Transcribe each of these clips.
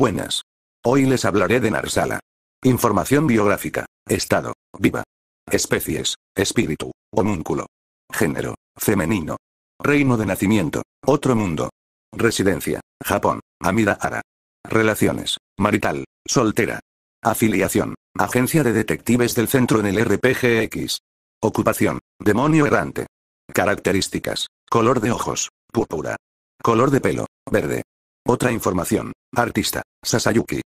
Buenas. Hoy les hablaré de Narsala. Información biográfica. Estado. Viva. Especies. Espíritu. Homúnculo. Género. Femenino. Reino de nacimiento. Otro mundo. Residencia. Japón. Amida Ara. Relaciones. Marital. Soltera. Afiliación. Agencia de Detectives del Centro en el RPGX. Ocupación. Demonio errante. Características. Color de ojos. Púrpura. Color de pelo. Verde. Otra información. Artista. Sasayuki.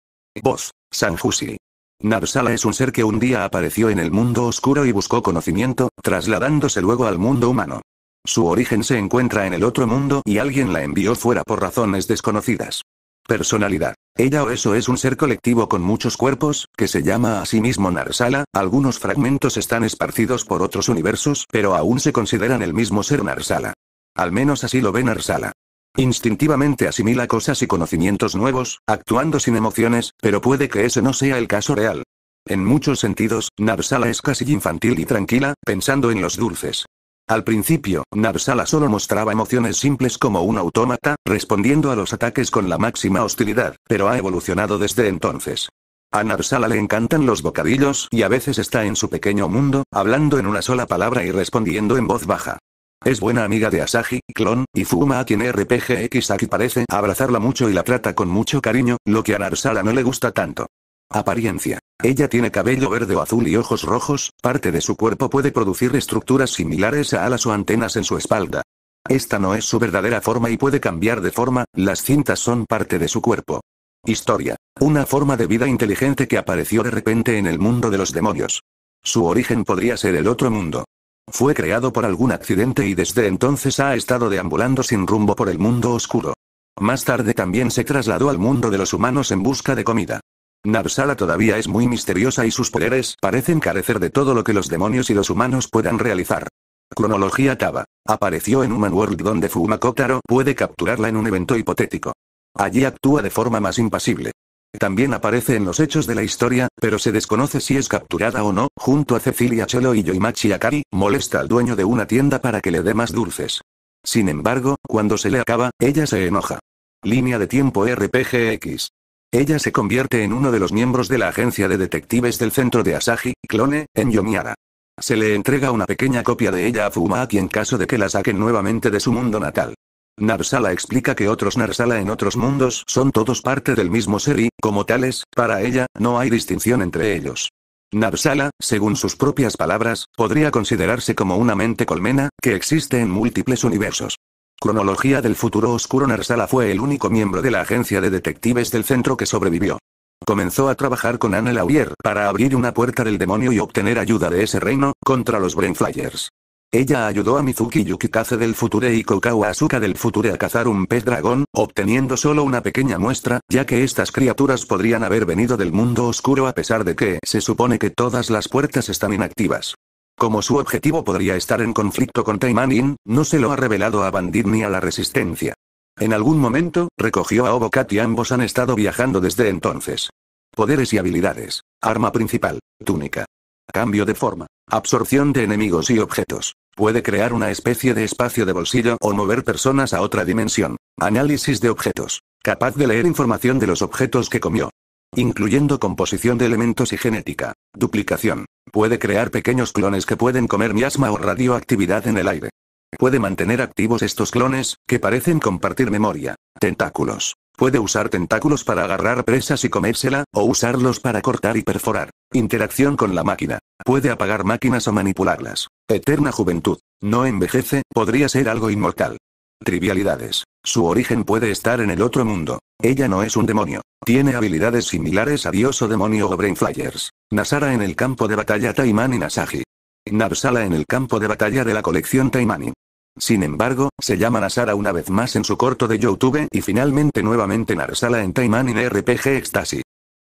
Voz. Sanjusi. Narsala es un ser que un día apareció en el mundo oscuro y buscó conocimiento, trasladándose luego al mundo humano. Su origen se encuentra en el otro mundo y alguien la envió fuera por razones desconocidas. Personalidad. Ella o eso es un ser colectivo con muchos cuerpos, que se llama a sí mismo Narsala, algunos fragmentos están esparcidos por otros universos, pero aún se consideran el mismo ser Narsala. Al menos así lo ve Narsala. Instintivamente asimila cosas y conocimientos nuevos, actuando sin emociones, pero puede que ese no sea el caso real. En muchos sentidos, Narsala es casi infantil y tranquila, pensando en los dulces. Al principio, Narsala solo mostraba emociones simples como un autómata, respondiendo a los ataques con la máxima hostilidad, pero ha evolucionado desde entonces. A Narsala le encantan los bocadillos y a veces está en su pequeño mundo, hablando en una sola palabra y respondiendo en voz baja. Es buena amiga de Asahi, Clon, y Fuma quien RPGX aquí parece abrazarla mucho y la trata con mucho cariño, lo que a Narsala no le gusta tanto. Apariencia. Ella tiene cabello verde o azul y ojos rojos, parte de su cuerpo puede producir estructuras similares a alas o antenas en su espalda. Esta no es su verdadera forma y puede cambiar de forma, las cintas son parte de su cuerpo. Historia. Una forma de vida inteligente que apareció de repente en el mundo de los demonios. Su origen podría ser el otro mundo. Fue creado por algún accidente y desde entonces ha estado deambulando sin rumbo por el mundo oscuro. Más tarde también se trasladó al mundo de los humanos en busca de comida. Narsala todavía es muy misteriosa y sus poderes parecen carecer de todo lo que los demonios y los humanos puedan realizar. Cronología Taba. Apareció en Human World donde Fuma Kotaro puede capturarla en un evento hipotético. Allí actúa de forma más impasible. También aparece en los hechos de la historia, pero se desconoce si es capturada o no, junto a Cecilia Chelo y Yoimachi Akari, molesta al dueño de una tienda para que le dé más dulces. Sin embargo, cuando se le acaba, ella se enoja. Línea de tiempo RPGX. Ella se convierte en uno de los miembros de la agencia de detectives del centro de Asahi, Clone, en Yomiara. Se le entrega una pequeña copia de ella a Fumaki en caso de que la saquen nuevamente de su mundo natal. Narsala explica que otros Narsala en otros mundos son todos parte del mismo ser y, como tales, para ella, no hay distinción entre ellos. Narsala, según sus propias palabras, podría considerarse como una mente colmena, que existe en múltiples universos. Cronología del futuro oscuro Narsala fue el único miembro de la agencia de detectives del centro que sobrevivió. Comenzó a trabajar con Anne Laurier para abrir una puerta del demonio y obtener ayuda de ese reino, contra los Brainflyers. Ella ayudó a Mizuki Yukikaze del Future y Kokao Asuka del Future a cazar un pez dragón, obteniendo solo una pequeña muestra, ya que estas criaturas podrían haber venido del mundo oscuro a pesar de que se supone que todas las puertas están inactivas. Como su objetivo podría estar en conflicto con Taimanin, no se lo ha revelado a Bandit ni a la Resistencia. En algún momento, recogió a Obokat y ambos han estado viajando desde entonces. Poderes y habilidades. Arma principal. Túnica. Cambio de forma. Absorción de enemigos y objetos. Puede crear una especie de espacio de bolsillo o mover personas a otra dimensión. Análisis de objetos. Capaz de leer información de los objetos que comió. Incluyendo composición de elementos y genética. Duplicación. Puede crear pequeños clones que pueden comer miasma o radioactividad en el aire. Puede mantener activos estos clones, que parecen compartir memoria. Tentáculos. Puede usar tentáculos para agarrar presas y comérsela, o usarlos para cortar y perforar. Interacción con la máquina. Puede apagar máquinas o manipularlas. Eterna juventud. No envejece, podría ser algo inmortal. Trivialidades. Su origen puede estar en el otro mundo. Ella no es un demonio. Tiene habilidades similares a Dios o Demonio o Flyers. Nasara en el campo de batalla Taimani Nasaji. Nabsala en el campo de batalla de la colección Taimani. Sin embargo, se llama Sara una vez más en su corto de YouTube y finalmente nuevamente Narsala en Time in RPG Ecstasy.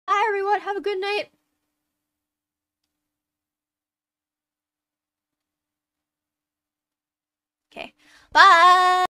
Hi everyone, have a good night. Bye.